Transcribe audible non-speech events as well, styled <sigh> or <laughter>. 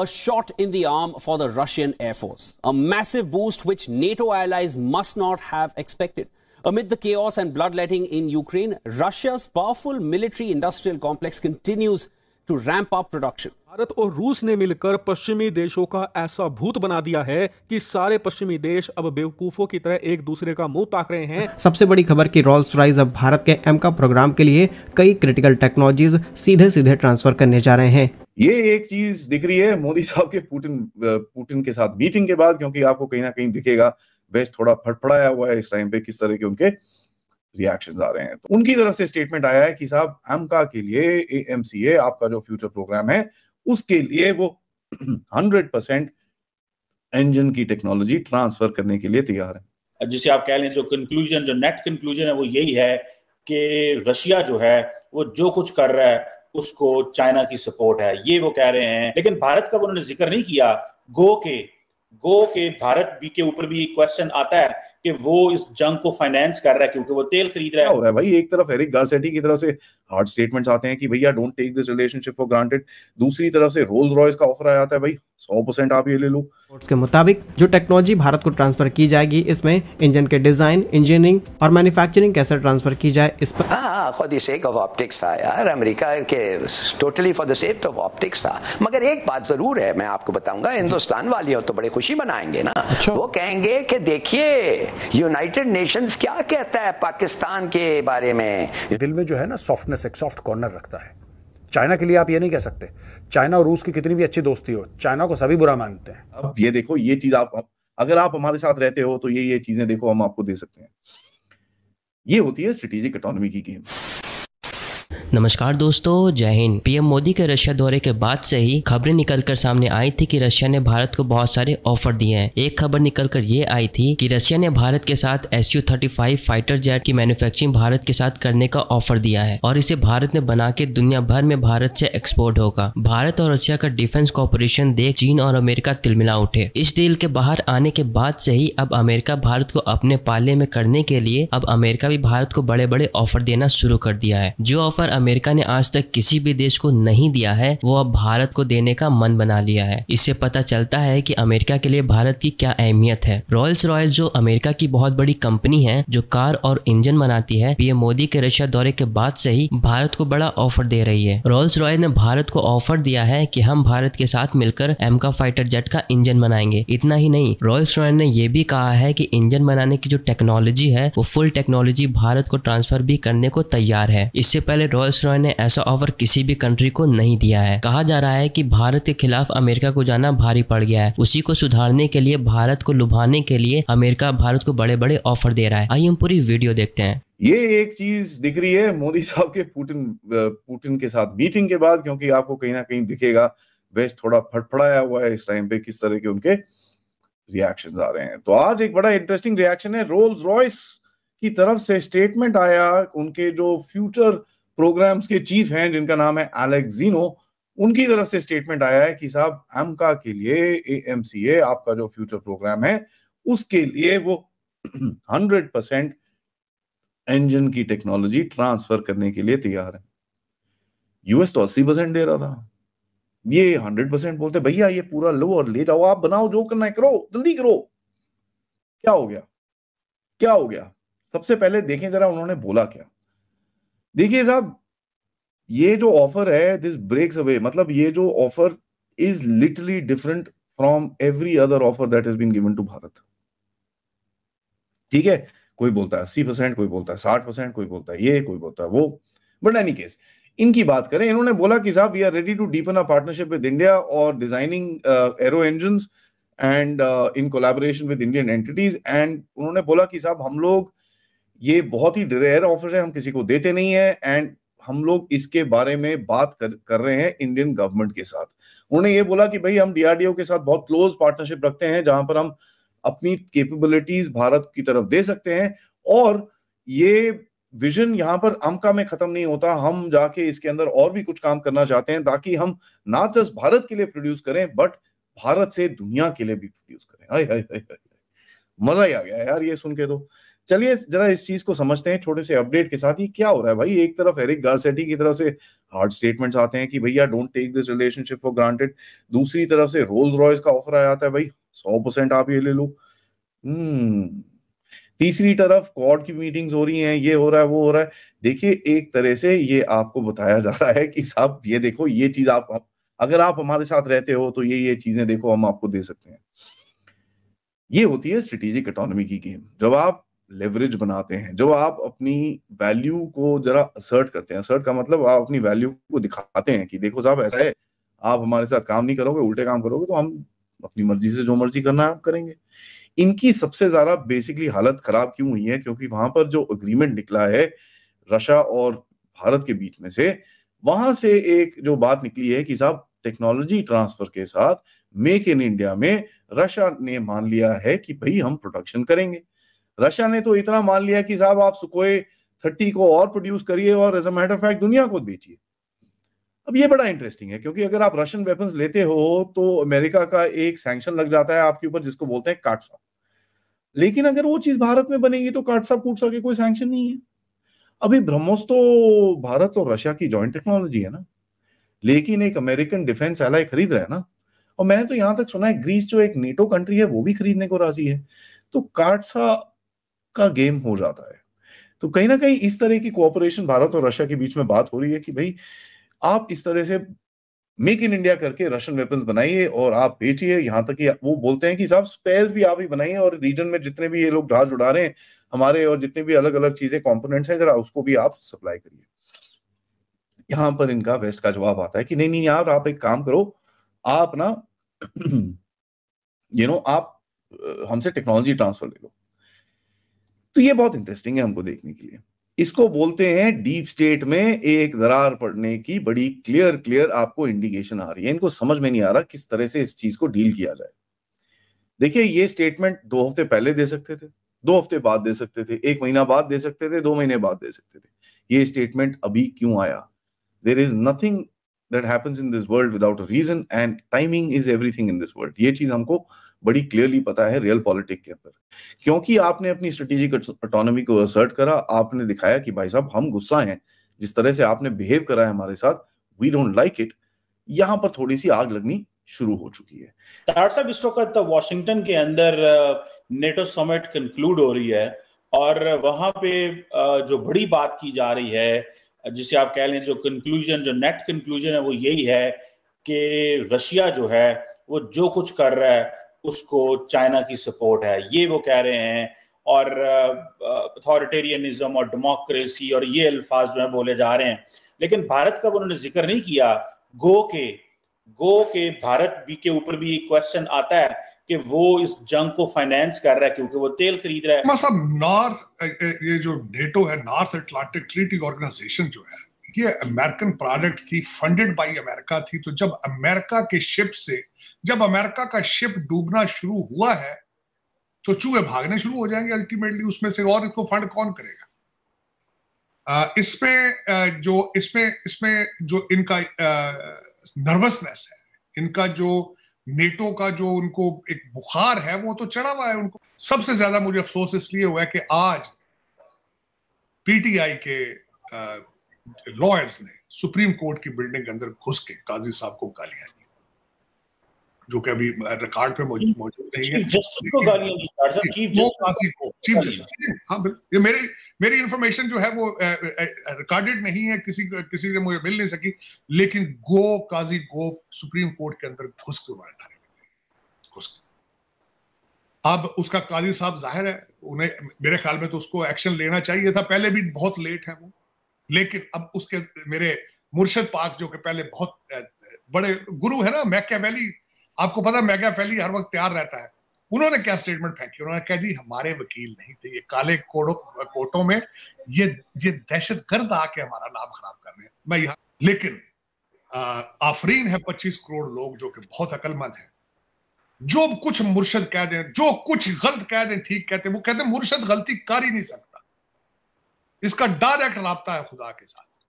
a shot in the arm for the Russian Air Force, a massive boost which NATO allies must not have expected. Amid the chaos and bloodletting in Ukraine, Russia's powerful military industrial complex continues to ramp up production. Bharat और रूस ने मिलकर पश्चिमी देशों का ऐसा भूत बना दिया है कि सारे पश्चिमी देश अब बेवकूफों की तरह एक दूसरे का मुंह ताक रहे हैं सबसे बड़ी खबर कि रॉल्स राइज अब भारत के एमका प्रोग्राम के लिए कई क्रिटिकल टेक्नोलॉजीज सीधे सीधे ट्रांसफर करने जा रहे हैं ये एक चीज दिख रही है मोदी साहब के पुटिन पुटिन के साथ मीटिंग के बाद क्योंकि आपको कहीं ना कहीं दिखेगा वेस्ट थोड़ा फटफड़ाया हुआ है इस टाइम पे किस तरह के उनके रिएक्शन आ रहे हैं तो उनकी तरफ से स्टेटमेंट आया है कि साहब एमका के लिए एमसीए आपका जो फ्यूचर प्रोग्राम है उसके लिए वो हंड्रेड परसेंट इंजन की टेक्नोलॉजी ट्रांसफर करने के लिए तैयार है जिसे आप कह लें जो कंक्लूजन जो नेट कंक्लूजन है वो यही है कि रशिया जो है वो जो कुछ कर रहा है उसको चाइना की सपोर्ट है ये वो कह रहे हैं लेकिन भारत का उन्होंने जिक्र नहीं किया गो के गो के भारत भी के ऊपर भी क्वेश्चन आता है कि वो इस जंग को फाइनेंस कर रहा है क्योंकि वो तेल खरीद रहा है हो रहा है भाई एक तरफ एरिक गारसेटी की तरफ से हार्ड स्टेटमेंट्स आते हैं कि भैया don't take this relationship for granted दूसरी तरफ से रोल्स रॉयस का ऑफर आया था भाई सौ परसेंट आप ये ले लो के मुताबिक जो टेक्नोलॉजी भारत को ट्रांसफर की जाएगी इसमें इंजन के डिजाइन इंजीनियरिंग और मैन्युफैक्चरिंग कैसे ट्रांसफर की जाए इस पर हाँ for the sake of optics था यार अमेरिका के totally for the sake of optics था मगर एक बात जरूर है मैं आपको बताऊंगा हिंदुस्तान वाली हो तो बड़े खुशी मनाएंगे ना अच्छा। वो कहेंगे कि देखिए यूनाइटेड नेशंस क्या कहता है पाकिस्तान के बारे में दिल में जो है ना सॉफ्टनेस यूएस एक सॉफ्ट कॉर्नर रखता है चाइना के लिए आप ये नहीं कह सकते चाइना और रूस की कितनी भी अच्छी दोस्ती हो चाइना को सभी बुरा मानते हैं अब ये देखो ये चीज आप अगर आप हमारे साथ रहते हो तो ये ये चीजें देखो हम आपको दे सकते हैं ये होती है स्ट्रेटेजिक इकोनॉमी की गेम नमस्कार दोस्तों जय हिंद पीएम मोदी के रशिया दौरे के बाद से ही खबरें निकलकर सामने आई थी कि रशिया ने भारत को बहुत सारे ऑफर दिए हैं एक खबर निकलकर ये आई थी कि रशिया ने भारत के साथ S U thirty five fighter jet की मैन्युफैक्चरिंग भारत के साथ करने का ऑफर दिया है और इसे भारत ने बना के दुनिया भर में भारत से एक्सपोर्ट होगा भारत और रशिया का डिफेंस कॉपोरेशन देख चीन और अमेरिका तिलमिला उठे इस डील के बाहर आने के बाद से ही अब अमेरिका भारत को अपने पाले में करने के लिए अब अमेरिका भी भारत को बड़े बड़े ऑफर देना शुरू कर दिया है जो ऑफर अमेरिका ने आज तक किसी भी देश को नहीं दिया है वो अब भारत को देने का मन बना लिया है इससे पता चलता है कि अमेरिका के लिए भारत की क्या अहमियत है रॉयल्स रॉयल्स जो अमेरिका की बहुत बड़ी कंपनी है जो कार और इंजन बनाती है पीएम मोदी के रशिया दौरे के बाद से ही भारत को बड़ा ऑफर दे रही है रॉयल्स रॉयल ने भारत को ऑफर दिया है की हम भारत के साथ मिलकर एमका फाइटर जेट का इंजन बनाएंगे इतना ही नहीं रॉयल्स रॉयल ने यह भी कहा है की इंजन बनाने की जो टेक्नोलॉजी है वो फुल टेक्नोलॉजी भारत को ट्रांसफर भी करने को तैयार है इससे पहले रॉयल वॉल्स रॉय ने ऐसा ऑफर किसी भी कंट्री को नहीं दिया है कहा जा रहा है कि भारत के खिलाफ अमेरिका को जाना भारी पड़ गया है उसी को सुधारने के लिए भारत को लुभाने के लिए अमेरिका भारत को बड़े बड़े ऑफर दे रहा है आइए हम पूरी वीडियो देखते हैं ये एक चीज दिख रही है मोदी साहब के पुटिन पुटिन के साथ मीटिंग के बाद क्योंकि आपको कहीं ना कहीं दिखेगा वेस्ट थोड़ा फटफड़ाया हुआ है इस टाइम पे किस तरह के उनके रिएक्शन आ रहे हैं तो आज एक बड़ा इंटरेस्टिंग रिएक्शन है रोल्स रॉयस की तरफ से स्टेटमेंट आया उनके जो फ्यूचर प्रोग्राम्स के चीफ हैं जिनका नाम है एलेक्सिनो उनकी तरफ से स्टेटमेंट आया है कि साहब एमका के लिए एएमसीए आपका जो फ्यूचर प्रोग्राम है उसके लिए वो हंड्रेड परसेंट इंजन की टेक्नोलॉजी ट्रांसफर करने के लिए तैयार है यूएस तो अस्सी परसेंट दे रहा था ये हंड्रेड परसेंट बोलते भैया ये पूरा लो और ले जाओ आप बनाओ जो करना है करो जल्दी करो क्या हो गया क्या हो गया सबसे पहले देखें जरा उन्होंने बोला क्या देखिए साहब ये जो ऑफर है दिस ब्रेक्स अवे मतलब ये जो offer is literally different from every other offer that is been given to Bharat ठीक है कोई बोलता है अस्सी परसेंट कोई बोलता है साठ परसेंट कोई बोलता है ये कोई बोलता है वो बट एनी केस इनकी बात करें इन्होंने बोला कि साहब we are ready to deepen a partnership with India और designing aero engine and in collaboration with Indian entities and उन्होंने बोला कि साहब हम लोग ये बहुत ही रेयर ऑफर है हम किसी को देते नहीं है एंड हम लोग इसके बारे में बात कर, कर रहे हैं इंडियन गवर्नमेंट के साथ उन्होंने ये बोला कि भाई हम डीआरडीओ के साथ बहुत क्लोज पार्टनरशिप रखते हैं जहां पर हम अपनी कैपेबिलिटीज भारत की तरफ दे सकते हैं और ये विजन यहाँ पर अमका में खत्म नहीं होता हम जाके इसके अंदर और भी कुछ काम करना चाहते हैं ताकि हम ना जस्ट भारत के लिए प्रोड्यूस करें बट भारत से दुनिया के लिए भी प्रोड्यूस करें हाय हाय हाय मजा ही आ गया यार ये सुन के तो चलिए जरा इस चीज को समझते हैं छोटे से अपडेट के साथ ये क्या हो रहा है भाई एक तरफ एरिक गार्सेटी की तरफ से हार्ड स्टेटमेंट्स आते हैं कि भैया don't take this relationship for granted दूसरी तरफ से रोल्स रॉयस का ऑफर आया है भाई सौ परसेंट आप ये ले लो हम्म, तीसरी तरफ कॉर्ड की मीटिंग्स हो रही हैं ये हो रहा है वो हो रहा है देखिए एक तरह से ये आपको बताया जा रहा है कि साहब ये देखो ये चीज आप अगर आप हमारे साथ रहते हो तो ये ये चीजें देखो हम आपको दे सकते हैं ये होती है स्ट्रेटेजिक इकोनॉमी की गेम जब आप लेवरेज बनाते हैं जब आप अपनी वैल्यू को जरा असर्ट करते हैं असर्ट का मतलब आप अपनी वैल्यू को दिखाते हैं कि देखो साहब ऐसा है आप हमारे साथ काम नहीं करोगे उल्टे काम करोगे तो हम अपनी मर्जी से जो मर्जी करना है आप करेंगे इनकी सबसे ज्यादा बेसिकली हालत खराब क्यों हुई है क्योंकि वहां पर जो अग्रीमेंट निकला है रशा और भारत के बीच में से वहां से एक जो बात निकली है कि साहब टेक्नोलॉजी ट्रांसफर के साथ मेक इन इंडिया में रशिया ने मान लिया है कि भाई हम प्रोडक्शन करेंगे रशिया ने तो इतना मान लिया कि साहब आप सुखोए थर्टी को और प्रोड्यूस करिए और एज अ मैटर फैक्ट दुनिया को बेचिए अब ये बड़ा इंटरेस्टिंग है क्योंकि अगर आप रशियन वेपन लेते हो तो अमेरिका का एक सैंक्शन लग जाता है आपके ऊपर जिसको बोलते हैं काटसा लेकिन अगर वो चीज भारत में बनेगी तो काटसा कूटसा के कोई सैंक्शन नहीं है अभी ब्रह्मोस तो भारत और रशिया की जॉइंट टेक्नोलॉजी है ना लेकिन एक अमेरिकन डिफेंस एलाई खरीद रहा है ना और मैंने तो यहां तक सुना है ग्रीस जो एक नेटो कंट्री है वो भी खरीदने को राजी है तो काटसा का गेम हो जाता है तो कहीं ना कहीं इस तरह की कोऑपरेशन भारत और रशिया के बीच में बात हो रही है कि भाई आप इस तरह से मेक इन इंडिया करके रशियन वेपन्स बनाइए और आप बेचिए यहाँ तक कि वो बोलते हैं कि साहब स्पेयर्स भी आप ही बनाइए और रीजन में जितने भी ये लोग जहाज उड़ा रहे हैं हमारे और जितने भी अलग अलग चीजें कॉम्पोनेंट्स हैं जरा उसको भी आप सप्लाई करिए यहां पर इनका वेस्ट का जवाब आता है कि नहीं नहीं यार आप एक काम करो आप ना यू <clears throat> नो आप हमसे टेक्नोलॉजी ट्रांसफर ले लो तो ये बहुत इंटरेस्टिंग है हमको देखने के लिए इसको बोलते हैं डीप स्टेट में एक दरार पड़ने की बड़ी क्लियर क्लियर आपको इंडिकेशन आ रही है इनको समझ में नहीं आ रहा किस तरह से इस चीज को डील किया जाए देखिए ये स्टेटमेंट दो हफ्ते पहले दे सकते थे दो हफ्ते बाद दे सकते थे एक महीना बाद दे सकते थे दो महीने बाद दे सकते थे ये स्टेटमेंट अभी क्यों आया there is nothing that happens in this world without reason and timing is everything in this world ये चीज हमको बड़ी क्लियरली पता है रियल पॉलिटिक के अंदर क्योंकि आपने अपनी स्ट्रेटेजिक ऑटोनॉमी को असर्ट करा आपने दिखाया कि भाई साहब हम गुस्सा हैं जिस तरह से आपने बिहेव करा है हमारे साथ वी डोंट लाइक इट यहाँ पर थोड़ी सी आग लगनी शुरू हो चुकी है तार साहब इस वक्त वॉशिंगटन तो के अंदर नेटो समिट कंक्लूड हो रही है और वहां पे जो बड़ी बात की जा रही है जिसे आप कह लें जो कंक्लूजन जो नेट कंक्लूजन है वो यही है कि रशिया जो है वो जो कुछ कर रहा है उसको चाइना की सपोर्ट है ये वो कह रहे हैं और अथॉरिटेरियनिज्म और डेमोक्रेसी और ये अल्फाज जो है बोले जा रहे हैं लेकिन भारत का उन्होंने जिक्र नहीं किया गो के गो के भारत भी के ऊपर भी क्वेश्चन आता है कि वो इस जंग को फाइनेंस कर रहा है क्योंकि वो तेल खरीद रहा है हाँ, सब नॉर्थ ये जो नेटो है नॉर्थ अटलांटिक ट्रीटी ऑर्गेनाइजेशन जो है ये अमेरिकन प्रोडक्ट थी फंडेड बाय अमेरिका थी तो जब अमेरिका के शिप से जब अमेरिका का शिप डूबना शुरू हुआ है तो चूहे भागने शुरू हो जाएंगे अल्टीमेटली उसमें से और इसको फंड कौन करेगा इसमें जो इसमें इसमें जो इनका नर्वसनेस है इनका जो नेटो का जो उनको एक बुखार है वो तो चढ़ा हुआ है उनको सबसे ज्यादा मुझे अफसोस इसलिए हुआ है कि आज पीटीआई के लॉयर्स ने सुप्रीम कोर्ट की बिल्डिंग के अंदर घुस के काजी साहब को गालियां दी जो कि अभी रिकॉर्ड पे मौजूद नहीं है जस्टिस को गालियां दी डॉक्टर चीफ जस्टिस को चीफ जस्टिस हां ये मेरी मेरी इंफॉर्मेशन जो है वो रिकॉर्डेड नहीं है किसी किसी से मुझे मिल नहीं सकी लेकिन गो काजी गो सुप्रीम कोर्ट के अंदर घुस के मारा था घुस अब उसका काजी साहब जाहिर है उन्हें मेरे ख्याल में तो उसको एक्शन लेना चाहिए था पहले भी बहुत लेट है वो लेकिन अब उसके मेरे मुर्शद पाक जो कि पहले बहुत बड़े गुरु है ना मैकियावेली आपको पता मेगा फैली हर वक्त तैयार रहता है उन्होंने क्या स्टेटमेंट फेंकी उन्होंने कहा जी हमारे वकील नहीं थे ये काले कोडो कोटों में ये ये दहशत गर्द आके हमारा नाम खराब कर रहे हैं मैं यहाँ लेकिन आ, आफरीन है पच्चीस करोड़ लोग जो कि बहुत अकलमंद है जो कुछ मुर्शद कह दें जो कुछ गलत कह दें ठीक कहते वो कहते मुर्शद गलती कर ही नहीं सकता इसका डायरेक्ट रहा है खुदा के साथ